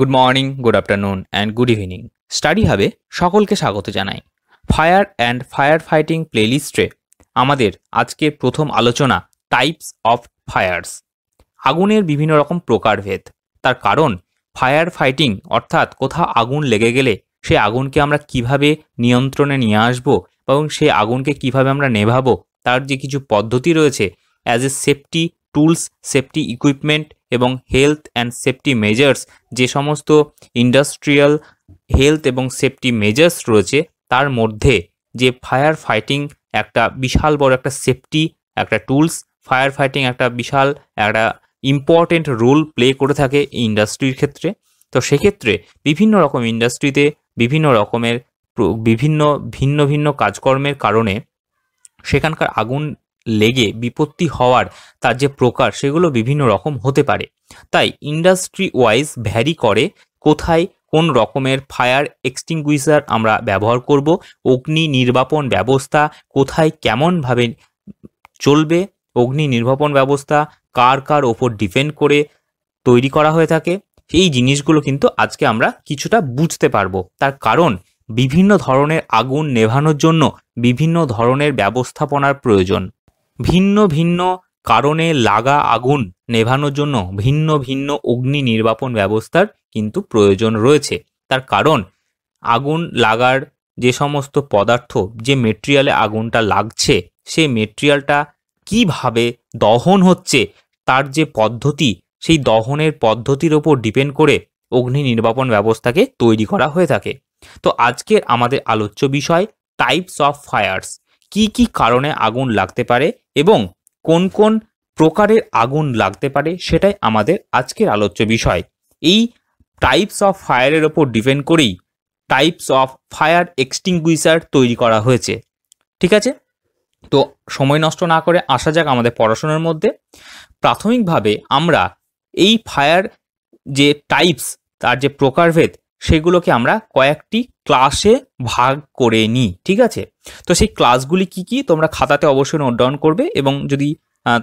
good morning good afternoon and good evening study হাবে সকলকে স্বাগত জানাই ফায়ার অ্যান্ড ফায়ার ফাইটিং প্লেলিস্টে আমাদের আজকে প্রথম আলোচনা টাইপস অফ ফায়ার্স আগুনের বিভিন্ন রকম প্রকারভেদ তার কারণ ফায়ার ফাইটিং অর্থাৎ কোথাও আগুন লেগে গেলে সে আগুনকে আমরা কিভাবে নিয়ন্ত্রণে নিয়ে আসবো এবং সেই আগুনকে কিভাবে আমরা নেভাবো তার যে কিছু পদ্ধতি রয়েছে as a safety tools safety equipment এবং হেলথ অ্যান্ড সেফটি মেজার্স যে সমস্ত ইন্ডাস্ট্রিয়াল হেলথ এবং সেফটি মেজার্স রয়েছে তার মধ্যে যে ফায়ার ফাইটিং একটা বিশাল বড় একটা সেফটি একটা টুলস ফায়ার ফাইটিং একটা বিশাল একটা ইম্পর্টেন্ট রোল প্লে করে থাকে এই ইন্ডাস্ট্রির ক্ষেত্রে তো সেক্ষেত্রে বিভিন্ন রকম ইন্ডাস্ট্রিতে বিভিন্ন রকমের বিভিন্ন ভিন্ন ভিন্ন কাজকর্মের কারণে সেখানকার আগুন লেগে বিপত্তি হওয়ার তার যে প্রকার সেগুলো বিভিন্ন রকম হতে পারে তাই ইন্ডাস্ট্রি ওয়াইজ ভ্যারি করে কোথায় কোন রকমের ফায়ার এক্সটিংগুইশার আমরা ব্যবহার করব অগ্নি নির্বাপন ব্যবস্থা কোথায় কেমনভাবে চলবে অগ্নি নির্বাপন ব্যবস্থা কার কার ওপর ডিপেন্ড করে তৈরি করা হয়ে থাকে এই জিনিসগুলো কিন্তু আজকে আমরা কিছুটা বুঝতে পারবো তার কারণ বিভিন্ন ধরনের আগুন নেভানোর জন্য বিভিন্ন ধরনের ব্যবস্থাপনার প্রয়োজন ভিন্ন ভিন্ন কারণে লাগা আগুন নেভানোর জন্য ভিন্ন ভিন্ন অগ্নি নির্বাপন ব্যবস্থার কিন্তু প্রয়োজন রয়েছে তার কারণ আগুন লাগার যে সমস্ত পদার্থ যে মেটেরিয়ালে আগুনটা লাগছে সেই মেটেরিয়ালটা কিভাবে দহন হচ্ছে তার যে পদ্ধতি সেই দহনের পদ্ধতির ওপর ডিপেন্ড করে অগ্নি নির্বাপন ব্যবস্থাকে তৈরি করা হয়ে থাকে তো আজকের আমাদের আলোচ্য বিষয় টাইপস অফ ফায়ার্স কি কি কারণে আগুন লাগতে পারে এবং কোন কোন প্রকারের আগুন লাগতে পারে সেটাই আমাদের আজকের আলোচ্য বিষয় এই টাইপস অফ ফায়ারের ওপর ডিপেন্ড করেই টাইপস অফ ফায়ার এক্সটিংগুইশার তৈরি করা হয়েছে ঠিক আছে তো সময় নষ্ট না করে আসা যাক আমাদের পড়াশোনার মধ্যে প্রাথমিকভাবে আমরা এই ফায়ার যে টাইপস তার যে প্রকারভেদ সেগুলোকে আমরা কয়েকটি ক্লাসে ভাগ করে নিই ঠিক আছে তো সেই ক্লাসগুলি কি কি তোমরা খাতাতে অবশ্যই নোট ডাউন করবে এবং যদি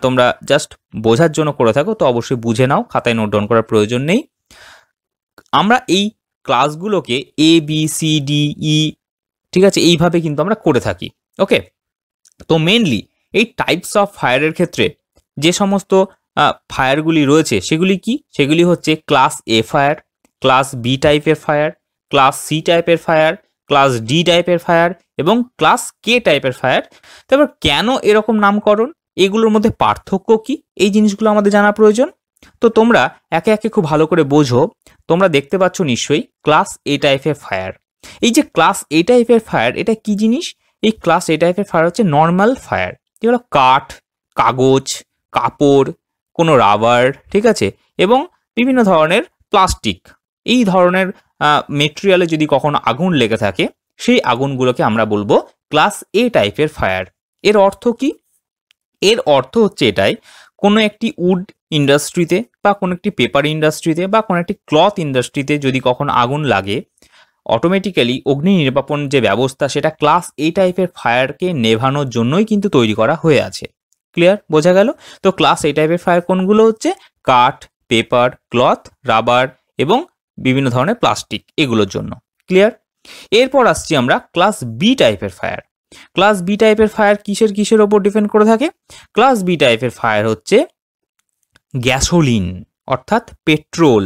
তোমরা জাস্ট বোঝার জন্য করে থাকো তো অবশ্যই বুঝে নাও খাতায় নোট ডাউন করার প্রয়োজন নেই আমরা এই ক্লাসগুলোকে A B C D E ঠিক আছে এইভাবে কিন্তু আমরা করে থাকি ওকে তো মেনলি এই টাইপস অফ ফায়ারের ক্ষেত্রে যে সমস্ত ফায়ারগুলি রয়েছে সেগুলি কি সেগুলি হচ্ছে class A fire class B টাইপের ফায়ার ক্লাস সি টাইপের ফায়ার ক্লাস ডি টাইপের ফায়ার এবং ক্লাস কে টাইপের ফায়ার তারপর কেন এরকম নামকরণ এগুলোর মধ্যে পার্থক্য কি এই জিনিসগুলো আমাদের জানা প্রয়োজন তো তোমরা একে একে খুব ভালো করে বোঝো তোমরা দেখতে পাচ্ছ নিশ্চয়ই ক্লাস এ টাইপের ফায়ার এই যে ক্লাস এ টাইপের ফায়ার এটা কি জিনিস এই ক্লাস এ টাইপের ফায়ার হচ্ছে নর্মাল ফায়ার যেগুলো কাঠ কাগজ কাপড় কোনো রাবার ঠিক আছে এবং বিভিন্ন ধরনের প্লাস্টিক এই ধরনের মেটেরিয়ালে যদি কখনো আগুন লেগে থাকে সেই আগুনগুলোকে আমরা বলবো ক্লাস এ টাইপের ফায়ার এর অর্থ কি এর অর্থ হচ্ছে এটাই কোনো একটি উড ইন্ডাস্ট্রিতে বা কোনো একটি পেপার ইন্ডাস্ট্রিতে বা কোনো একটি ক্লথ ইন্ডাস্ট্রিতে যদি কখন আগুন লাগে অটোমেটিক্যালি অগ্নি নির্বাপন যে ব্যবস্থা সেটা ক্লাস এ টাইপের ফায়ারকে নেভানোর জন্যই কিন্তু তৈরি করা হয়ে আছে ক্লিয়ার বোঝা গেল তো ক্লাস এই টাইপের ফায়ার কোনগুলো হচ্ছে কাঠ পেপার ক্লথ রাবার এবং বিভিন্ন ধরনের প্লাস্টিক এগুলোর জন্য ক্লিয়ার এরপর আসছি আমরা ক্লাস বি টাইপের ফায়ার ক্লাস বি টাইপের ফায়ার কিসের কিসের ওপর ডিপেন্ড করে থাকে ক্লাস বি টাইপের ফায়ার হচ্ছে গ্যাসোলিন অর্থাৎ পেট্রোল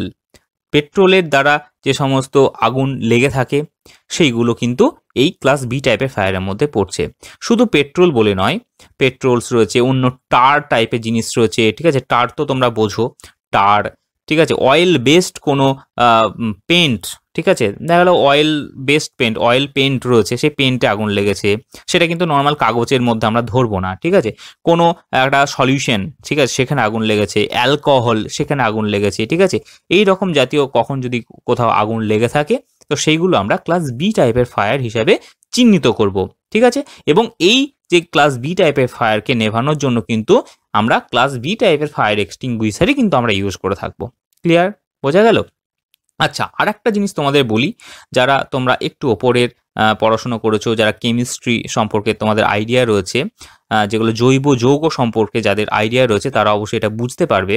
পেট্রোলের দ্বারা যে সমস্ত আগুন লেগে থাকে সেইগুলো কিন্তু এই ক্লাস বি টাইপের ফায়ারের মধ্যে পড়ছে শুধু পেট্রোল বলে নয় পেট্রোলস রয়েছে অন্য টার টাইপের জিনিস রয়েছে ঠিক আছে টার তো তোমরা বোঝো টার ঠিক আছে অয়েল বেসড কোনো পেন্ট ঠিক আছে দেখা গেলো oil based paint oil paint রয়েছে সেই পেন্টে আগুন লেগেছে সেটা কিন্তু নর্মাল কাগজের মধ্যে আমরা ধরবো না ঠিক আছে কোনো একটা সলিউশন ঠিক আছে সেখানে আগুন লেগেছে অ্যালকোহল সেখানে আগুন লেগেছে ঠিক আছে এই রকম জাতীয় কখন যদি কোথাও আগুন লেগে থাকে তো সেইগুলো আমরা ক্লাস বি টাইপের ফায়ার হিসাবে চিহ্নিত করব ঠিক আছে এবং এই যে ক্লাস বি টাইপের ফায়ারকে নেভানোর জন্য কিন্তু আমরা ক্লাস বি টাইপের ফায়ার এক্সটিংগুইসারই কিন্তু আমরা ইউজ করে থাকবো ক্লিয়ার বোঝা গেল আচ্ছা আর একটা জিনিস তোমাদের বলি যারা তোমরা একটু ওপরের পড়াশুনো করেছো যারা কেমিস্ট্রি সম্পর্কে তোমাদের আইডিয়া রয়েছে যেগুলো জৈব যৌগ সম্পর্কে যাদের আইডিয়া রয়েছে তারা অবশ্যই এটা বুঝতে পারবে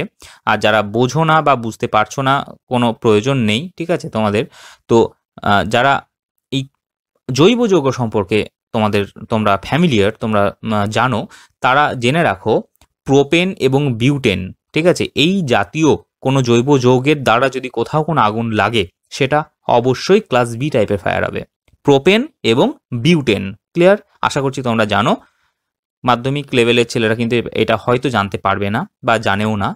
আর যারা বোঝো না বা বুঝতে পারছো না কোনো প্রয়োজন নেই ঠিক আছে তোমাদের তো যারা এই জৈব যৌগ সম্পর্কে তোমাদের তোমরা ফ্যামিলিয়ার তোমরা জানো তারা জেনে রাখো প্রোপেন এবং বিউটেন ঠিক আছে এই জাতীয় কোনো জৈব যৌগের দ্বারা যদি কোথাও কোনো আগুন লাগে সেটা অবশ্যই ক্লাস বি টাইপের ফায়ার হবে প্রোপেন এবং বিউটেন ক্লিয়ার আশা করছি তোমরা জানো মাধ্যমিক লেভেলের ছেলেরা কিন্তু এটা হয়তো জানতে পারবে না বা জানেও না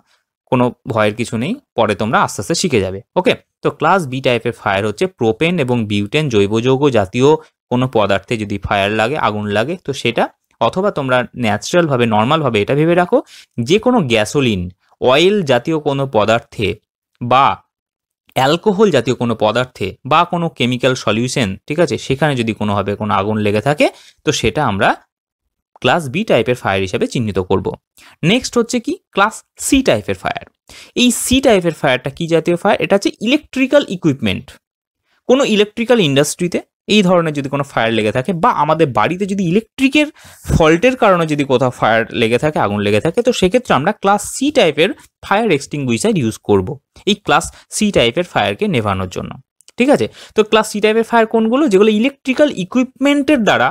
কোনো ভয়ের কিছু নেই পরে তোমরা আস্তে আস্তে শিখে যাবে ওকে তো ক্লাস বি টাইপের ফায়ার হচ্ছে প্রোপেন এবং বিউটেন জৈব যৌগ জাতীয় কোনো পদার্থে যদি ফায়ার লাগে আগুন লাগে তো সেটা অথবা তোমরা ন্যাচারালভাবে নর্মালভাবে এটা ভেবে রাখো যে কোনো গ্যাসোলিন অয়েল জাতীয় কোনো পদার্থে বা অ্যালকোহল জাতীয় কোনো পদার্থে বা কোনো কেমিক্যাল সলিউশন ঠিক আছে সেখানে যদি কোনোভাবে কোনো আগুন লেগে থাকে তো সেটা আমরা ক্লাস বি টাইপের ফায়ার হিসাবে চিহ্নিত করব নেক্সট হচ্ছে কি ক্লাস সি টাইপের ফায়ার এই সি টাইপের ফায়ারটা কি জাতীয় ফায়ার এটা হচ্ছে ইলেকট্রিক্যাল ইকুইপমেন্ট কোনো ইলেকট্রিক্যাল ইন্ডাস্ট্রিতে এই ধরনের যদি কোনো ফায়ার লেগে থাকে বা আমাদের বাড়িতে যদি ইলেকট্রিকের ফল্টের কারণে যদি কোথাও ফায়ার লেগে থাকে আগুন লেগে থাকে তো সেক্ষেত্রে আমরা ক্লাস সি টাইপের ফায়ার এক্সটিংগুইশার ইউজ করব এই ক্লাস সি টাইপের ফায়ারকে নেভানোর জন্য ঠিক আছে তো ক্লাস সি টাইপের ফায়ার কোনগুলো যেগুলো ইলেকট্রিক্যাল ইকুইপমেন্টের দ্বারা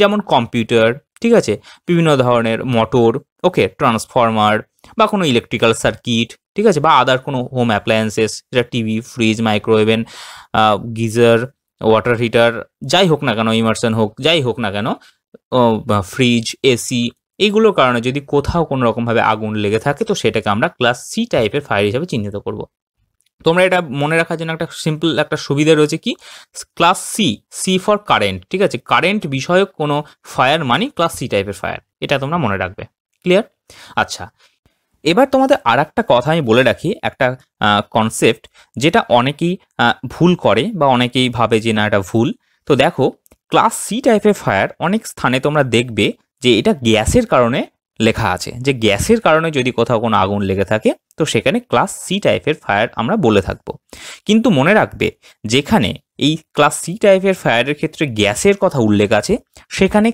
যেমন কম্পিউটার ঠিক আছে বিভিন্ন ধরনের মোটর ওকে ট্রান্সফর্মার বা কোনো ইলেকট্রিক্যাল সার্কিট ঠিক আছে বা আদার কোনো হোম অ্যাপ্লায়েন্সেস যেটা TV fridge micro oven geyser water heater যাই হোক না কেন ইমার্সন হোক যাই হোক না কেন ফ্রিজ এসি এইগুলোর কারণে যদি কোথাও কোনো রকমভাবে আগুন লেগে থাকে তো সেটাকে আমরা ক্লাস সি টাইপের ফায়ার হিসাবে চিহ্নিত করব তোমরা এটা মনে রাখার জন্য একটা সিম্পল একটা সুবিধা রয়েছে কি class C C for current ঠিক আছে কারেন্ট বিষয়ক কোনো ফায়ার মানে ক্লাস সি টাইপের ফায়ার এটা তোমরা মনে রাখবে ক্লিয়ার আচ্ছা এবার তোমাদের আর একটা কথা আমি বলে রাখি একটা কনসেপ্ট যেটা অনেকেই ভুল করে বা অনেকেই ভাবে যে না এটা ভুল তো দেখো ক্লাস সি টাইপের ফায়ার অনেক স্থানে তোমরা দেখবে যে এটা গ্যাসের কারণে লেখা আছে যে গ্যাসের কারণে যদি কোথাও কোনো আগুন লেগে থাকে তো সেখানে ক্লাস সি টাইপের ফায়ার আমরা বলে থাকব কিন্তু মনে রাখবে যেখানে এই ক্লাস সি টাইপের ফায়ারের ক্ষেত্রে গ্যাসের কথা উল্লেখ আছে সেখানে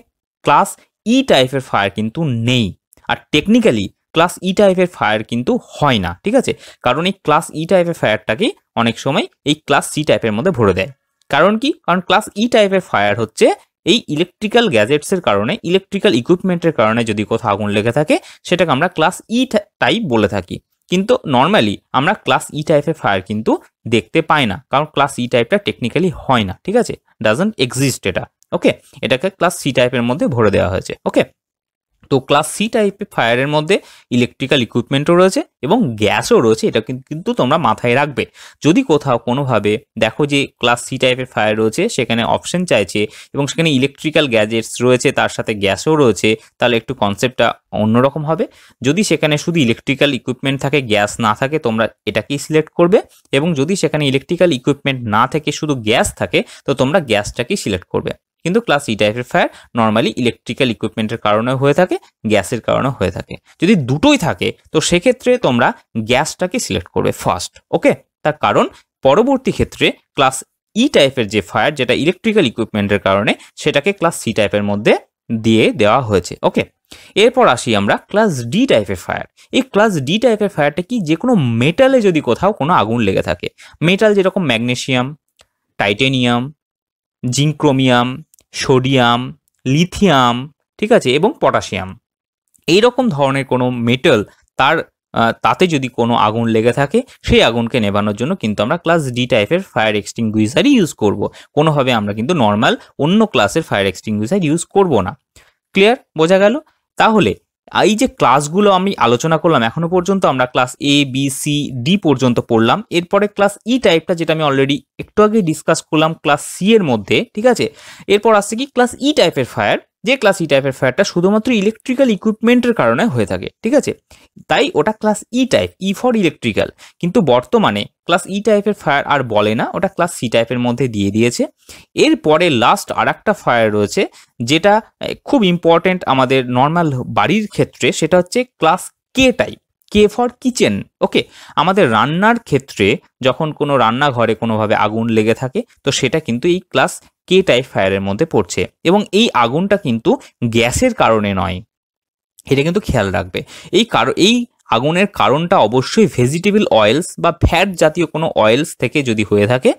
ক্লাস ই টাইপের ফায়ার কিন্তু নেই আর টেকনিক্যালি ক্লাস ই টাইপের ফায়ার কিন্তু হয় না ঠিক আছে কারণ এই ক্লাস ই টাইপের ফায়ারটাকে অনেক সময় এই ক্লাস সি টাইপের মধ্যে ভরে দেয় কারণ কি কারণ ক্লাস ই টাইপের ফায়ার হচ্ছে এই ইলেকট্রিক্যাল গ্যাজেটসের কারণে ইলেকট্রিক্যাল ইকুইপমেন্টের কারণে যদি কোথাও আগুন লেগে থাকে সেটাকে আমরা ক্লাস ই টাইপ বলে থাকি কিন্তু নর্মালি আমরা ক্লাস ই টাইপের ফায়ার কিন্তু দেখতে পাই না কারণ ক্লাস ই টাইপটা টেকনিক্যালি হয় না ঠিক আছে ডাজন্ট এক্সিস্ট এটা ওকে এটাকে ক্লাস সি টাইপের মধ্যে ভরে দেওয়া হয়েছে ওকে তো ক্লাস সি টাইপের ফায়ারের মধ্যে ইলেকট্রিক্যাল ইকুইপমেন্টও রয়েছে এবং গ্যাসও রয়েছে এটা কিন্তু তোমরা মাথায় রাখবে যদি কোথাও কোনোভাবে দেখো যে ক্লাস সি টাইপের ফায়ার রয়েছে সেখানে অপশন চাইছে এবং সেখানে ইলেকট্রিক্যাল গ্যাজেটস রয়েছে তার সাথে গ্যাসও রয়েছে তাহলে একটু কনসেপ্টটা অন্যরকম হবে যদি সেখানে শুধু ইলেকট্রিক্যাল ইকুইপমেন্ট থাকে গ্যাস না থাকে তোমরা এটাকেই সিলেক্ট করবে এবং যদি সেখানে ইলেকট্রিক্যাল ইকুইপমেন্ট না থেকে শুধু গ্যাস থাকে তো তোমরা গ্যাসটাকেই সিলেক্ট করবে কিন্তু ক্লাস ই টাইপের ফায়ার নর্মালি ইলেকট্রিক্যাল ইকুইপমেন্টের কারণে হয়ে থাকে গ্যাসের কারণে হয়ে থাকে যদি দুটোই থাকে তো সেক্ষেত্রে তোমরা গ্যাসটাকে সিলেক্ট করবে ফার্স্ট ওকে তার কারণ পরবর্তী ক্ষেত্রে ক্লাস ই টাইপের যে ফায়ার যেটা ইলেকট্রিক্যাল ইকুইপমেন্টের কারণে সেটাকে ক্লাস সি টাইপের মধ্যে দিয়ে দেওয়া হয়েছে ওকে এরপর আসি আমরা ক্লাস ডি টাইপের ফায়ার এই ক্লাস ডি টাইপের ফায়ারটা কি যে কোনো মেটালে যদি কোথাও কোনো আগুন লেগে থাকে মেটাল যেরকম magnesium titanium zinc chromium sodium lithium ঠিক আছে এবং পটাশিয়াম এই রকম ধরনের কোনো মেটাল তার তাতে যদি কোনো আগুন লেগে থাকে সেই আগুনকে নেভানোর জন্য কিন্তু আমরা ক্লাস ডি টাইপের ফায়ার এক্সটিংগুইজারই ইউজ করবো কোনোভাবে আমরা কিন্তু নর্মাল অন্য ক্লাসের ফায়ার এক্সটিংগুইজার ইউজ করব না ক্লিয়ার বোঝা গেল তাহলে এই যে ক্লাসগুলো আমি আলোচনা করলাম এখনো পর্যন্ত আমরা class A B C D পর্যন্ত পড়লাম এরপরে ক্লাস ই টাইপটা যেটা আমি অলরেডি একটু আগে ডিসকাস করলাম ক্লাস সি এর মধ্যে ঠিক আছে এরপর আসছে কি ক্লাস ই টাইপের ফায়ার যে ক্লাস ই টাইপের ফায়ারটা শুধুমাত্র ইলেকট্রিক্যাল ইকুইপমেন্টের কারণে হয়ে থাকে ঠিক আছে তাই ওটা class E type E for electrical কিন্তু বর্তমানে ক্লাস ই টাইপের ফায়ার আর বলে না ওটা ক্লাস সি টাইপের মধ্যে দিয়ে দিয়েছে এরপরে লাস্ট আর একটা ফায়ার রয়েছে যেটা খুব ইম্পর্ট্যান্ট আমাদের নর্মাল বাড়ির ক্ষেত্রে সেটা হচ্ছে class K type K for kitchen okay আমাদের রান্নার ক্ষেত্রে যখন কোনো রান্নাঘরে কোনোভাবে আগুন লেগে থাকে তো সেটা কিন্তু এই ক্লাস কে টাইপ ফায়ারের মধ্যে পড়ছে এবং এই আগুনটা কিন্তু গ্যাসের কারণে নয় এটা কিন্তু খেয়াল রাখবে এই কারণ এই আগুনের কারণটা অবশ্যই ভেজিটেবল অয়েলস বা ফ্যাট জাতীয় কোনো অয়েলস থেকে যদি হয়ে থাকে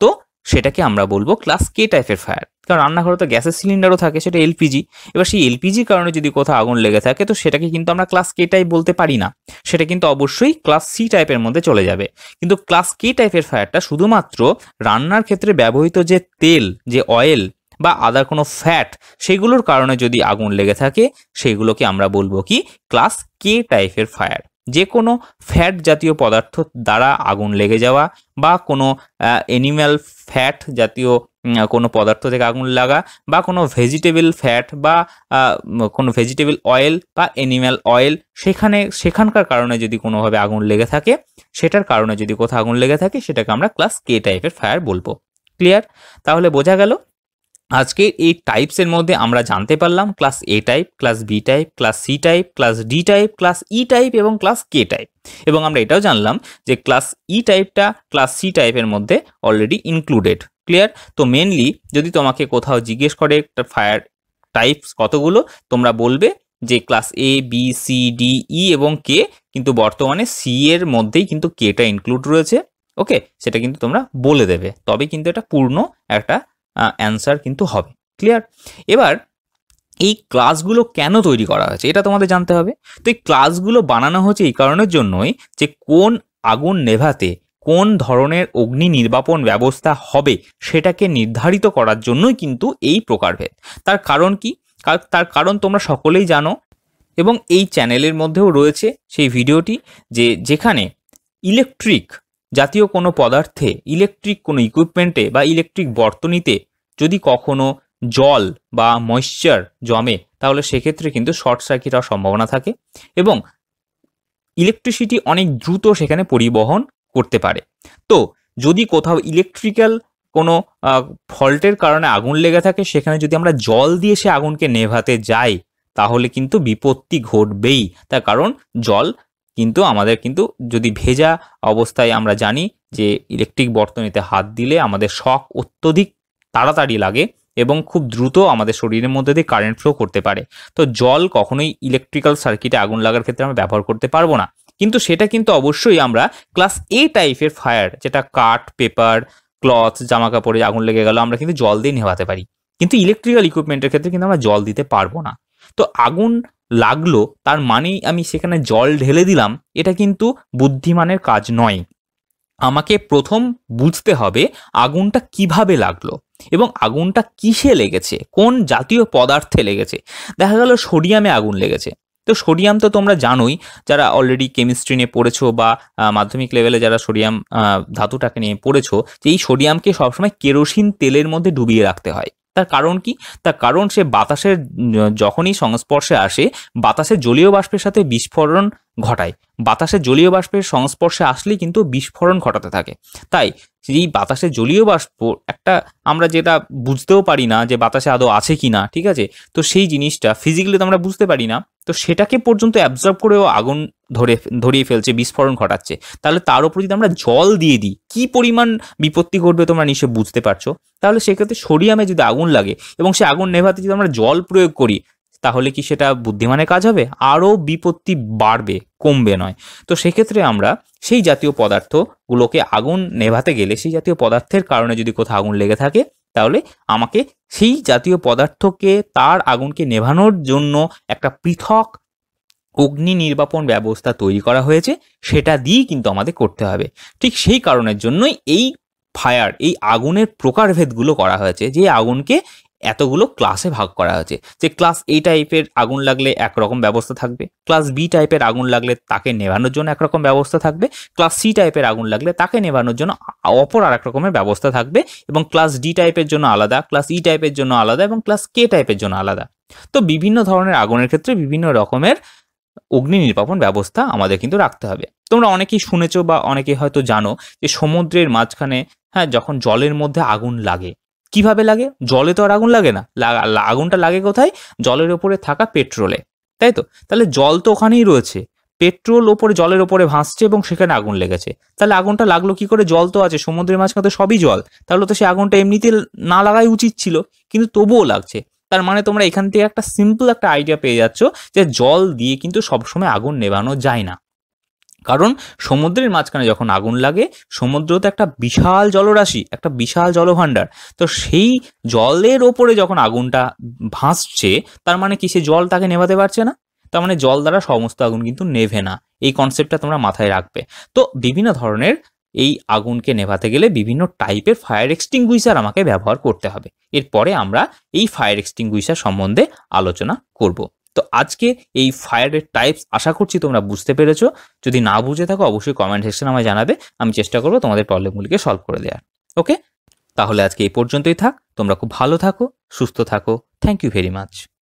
তো সেটাকে আমরা বলবো ক্লাস কে টাইপের ফায়ার কারণ রান্নাঘরে তো গ্যাসের সিলিন্ডারও থাকে সেটা এলপিজি এবার সেই এলপিজি কারণে যদি কোথাও আগুন লেগে থাকে তো সেটাকে কিন্তু আমরা ক্লাস কে টাইপ বলতে পারি না সেটা কিন্তু অবশ্যই ক্লাস সি টাইপের মধ্যে চলে যাবে কিন্তু ক্লাস কে টাইপের ফায়ারটা শুধুমাত্র রান্নার ক্ষেত্রে ব্যবহৃত যে তেল যে অয়েল বা আদার কোনো ফ্যাট সেগুলোর কারণে যদি আগুন লেগে থাকে সেগুলোকে আমরা বলবো কি ক্লাস কে টাইপের ফায়ার যে কোনো ফ্যাট জাতীয় পদার্থ দ্বারা আগুন লেগে যাওয়া বা কোনো অ্যানিম্যাল ফ্যাট জাতীয় কোনো পদার্থ থেকে আগুন লাগা বা কোনো ভেজিটেবল ফ্যাট বা কোনো ভেজিটেবল অয়েল বা এনিম্যাল অয়েল সেখানে সেখানকার কারণে যদি কোনোভাবে আগুন লেগে থাকে সেটার কারণে যদি কোথাও আগুন লেগে থাকে সেটাকে আমরা ক্লাস কে টাইপের ফায়ার বলবো ক্লিয়ার তাহলে বোঝা গেল আজকে এই টাইপসের মধ্যে আমরা জানতে পারলাম class A type class B type class C type class D type class E type এবং ক্লাস কে টাইপ এবং আমরা এটাও জানলাম যে ক্লাস ই টাইপটা ক্লাস সি টাইপের মধ্যে অলরেডি ইনক্লুডেড ক্লিয়ার তো মেনলি যদি তোমাকে কোথাও জিজ্ঞেস করে একটা ফায়ার টাইপস কতগুলো তোমরা বলবে যে class A B C D E এবং কে কিন্তু বর্তমানে সি এর মধ্যেই কিন্তু কেটা ইনক্লুড রয়েছে ওকে সেটা কিন্তু তোমরা বলে দেবে তবে কিন্তু এটা পূর্ণ একটা অ্যান্সার কিন্তু হবে ক্লিয়ার এবার এই ক্লাসগুলো কেন তৈরি করা হয়েছে এটা তোমাদের জানতে হবে তো এই ক্লাসগুলো বানানো হচ্ছে এই কারণের জন্যই যে কোন আগুন নেভাতে কোন ধরনের অগ্নি নির্বাপন ব্যবস্থা হবে সেটাকে নির্ধারিত করার জন্যই কিন্তু এই প্রকারভেদ তার কারণ কি তার কারণ তোমরা সকলেই জানো এবং এই চ্যানেলের মধ্যেও রয়েছে সেই ভিডিওটি যে যেখানে ইলেকট্রিক জাতীয় কোনো পদার্থে ইলেকট্রিক কোনো ইকুইপমেন্টে বা ইলেকট্রিক বর্তনীতে যদি কখনো জল বা ময়েশ্চার জমে তাহলে সেক্ষেত্রে কিন্তু শর্ট সার্কিট হওয়ার সম্ভাবনা থাকে এবং ইলেকট্রিসিটি অনেক দ্রুত সেখানে পরিবহন করতে পারে তো যদি কোথাও ইলেকট্রিক্যাল কোনো ফল্টের কারণে আগুন লেগে থাকে সেখানে যদি আমরা জল দিয়ে সে আগুনকে নেভাতে যাই তাহলে কিন্তু বিপত্তি ঘটবেই তার কারণ জল কিন্তু আমাদের কিন্তু যদি ভেজা অবস্থায় আমরা জানি যে ইলেকট্রিক বর্তনীতে হাত দিলে আমাদের শখ অত্যধিক তাড়াতাড়ি লাগে এবং খুব দ্রুত আমাদের শরীরের মধ্যে দিয়ে কারেন্ট ফ্লো করতে পারে তো জল কখনোই ইলেকট্রিক্যাল সার্কিটে আগুন লাগার ক্ষেত্রে আমরা ব্যবহার করতে পারবো না কিন্তু সেটা কিন্তু অবশ্যই আমরা ক্লাস এ টাইপের ফায়ার যেটা কাঠ পেপার ক্লথ জামা কাপড়ে আগুন লেগে গেল আমরা কিন্তু জল দিয়ে নেভাতে পারি কিন্তু ইলেকট্রিক্যাল ইকুইপমেন্টের ক্ষেত্রে কিন্তু আমরা জল দিতে পারবো না তো আগুন লাগলো তার মানেই আমি সেখানে জল ঢেলে দিলাম এটা কিন্তু বুদ্ধিমানের কাজ নয় আমাকে প্রথম বুঝতে হবে আগুনটা কিভাবে লাগলো এবং আগুনটা কিসে লেগেছে কোন জাতীয় পদার্থে লেগেছে দেখা গেল সোডিয়ামে আগুন লেগেছে তো সোডিয়াম তো তোমরা জানোই যারা অলরেডি কেমিস্ট্রি নিয়ে পড়েছো বা মাধ্যমিক লেভেলে যারা সোডিয়াম ধাতুটাকে নিয়ে পড়েছো যে এই সোডিয়ামকে সবসময় কেরোসিন তেলের মধ্যে ডুবিয়ে রাখতে হয় তার কারণ কি তার কারণ সে বাতাসের যখনই সংস্পর্শে আসে বাতাসে জলীয় বাষ্পের সাথে বিস্ফোরণ ঘটায় বাতাসে জলীয় বাষ্পের সংস্পর্শে আসলেই কিন্তু বিস্ফোরণ ঘটাতে থাকে তাই এই বাতাসে জলীয় বাষ্প একটা আমরা যেটা বুঝতেও পারি না যে বাতাসে আদৌ আছে কি না ঠিক আছে তো সেই জিনিসটা ফিজিক্যালি তো আমরা বুঝতে পারি না তো সেটাকে পর্যন্ত অ্যাবজর্ব করেও আগুন ধরে ধরিয়ে ফেলছে বিস্ফোরণ ঘটাচ্ছে তাহলে তার উপর যদি আমরা জল দিয়ে দিই কী পরিমাণ বিপত্তি ঘটবে তোমরা নিশ্চয়ই বুঝতে পারছো তাহলে সেক্ষেত্রে সোডিয়ামে যদি আগুন লাগে এবং সে আগুন নেভাতে যদি আমরা জল প্রয়োগ করি তাহলে কি সেটা বুদ্ধিমানের কাজ হবে আরও বিপত্তি বাড়বে কমবে নয় তো সেক্ষেত্রে আমরা সেই জাতীয় পদার্থগুলোকে আগুন নেভাতে গেলে সেই জাতীয় পদার্থের কারণে যদি কোথাও আগুন লেগে থাকে তাহলে আমাকে সেই জাতীয় পদার্থকে তার আগুনকে নেভানোর জন্য একটা পৃথক অগ্নি নির্বাপন ব্যবস্থা তৈরি করা হয়েছে সেটা দিয়েই কিন্তু আমাদের করতে হবে ঠিক সেই কারণের জন্যই এই ফায়ার এই আগুনের প্রকারভেদগুলো করা হয়েছে যে আগুনকে এতগুলো ক্লাসে ভাগ করা হয়েছে যে ক্লাস এ টাইপের আগুন লাগলে একরকম ব্যবস্থা থাকবে ক্লাস বি টাইপের আগুন লাগলে তাকে নেভানোর জন্য একরকম ব্যবস্থা থাকবে ক্লাস সি টাইপের আগুন লাগলে তাকে নেভানোর জন্য অপর আর এক রকমের ব্যবস্থা থাকবে এবং ক্লাস ডি টাইপের জন্য আলাদা ক্লাস ই টাইপের জন্য আলাদা এবং ক্লাস কে টাইপের জন্য আলাদা তো বিভিন্ন ধরনের আগুনের ক্ষেত্রে বিভিন্ন রকমের অগ্নি নির্বাপন ব্যবস্থা আমাদের কিন্তু রাখতে হবে তোমরা অনেকেই শুনেছো বা অনেকেই হয়তো জানো যে সমুদ্রের মাঝখানে হ্যাঁ যখন জলের মধ্যে আগুন লাগে কিভাবে লাগে জলে তো আর আগুন লাগে না আগুনটা লাগে কোথায় জলের ওপরে থাকা পেট্রোলে তাই তো তাহলে জল তো ওখানেই রয়েছে পেট্রোল ওপরে জলের ওপরে ভাসছে এবং সেখানে আগুন লেগেছে তাহলে আগুনটা লাগলো কি করে জল তো আছে সমুদ্রের মাঝখানে তো সবই জল তাহলে তো সে আগুনটা এমনিতে না লাগাই উচিত ছিল কিন্তু তবুও লাগছে তার মানে তোমরা এখান থেকে একটা সিম্পল একটা আইডিয়া পেয়ে যাচ্ছ যে জল দিয়ে কিন্তু সবসময় আগুন নেভানো যায় না কারণ সমুদ্রের মাঝখানে যখন আগুন লাগে সমুদ্র তো একটা বিশাল জলরাশি একটা বিশাল জলভাণ্ডার তো সেই জলের ওপরে যখন আগুনটা ভাসছে তার মানে কি সে জল তাকে নেভাতে পারছে না তার মানে জল দ্বারা সমস্ত আগুন কিন্তু নেভে না এই কনসেপ্টটা তোমরা মাথায় রাখবে তো বিভিন্ন ধরনের এই আগুনকে নেভাতে গেলে বিভিন্ন টাইপের ফায়ার এক্সটিংগুইসার আমাকে ব্যবহার করতে হবে এরপরে আমরা এই ফায়ার এক্সটিংগুইসার সম্বন্ধে আলোচনা করব তো আজকে এই ফায়ারের টাইপস আশা করছি তোমরা বুঝতে পেরেছ যদি না বুঝে থাকো অবশ্যই কমেন্ট সেকশনে আমায় জানাবে আমি চেষ্টা করবো তোমাদের প্রবলেমগুলিকে সলভ করে দেওয়ার ওকে তাহলে আজকে এই পর্যন্তই থাক তোমরা খুব ভালো থাকো সুস্থ থাকো থ্যাংক ইউ ভেরি মাচ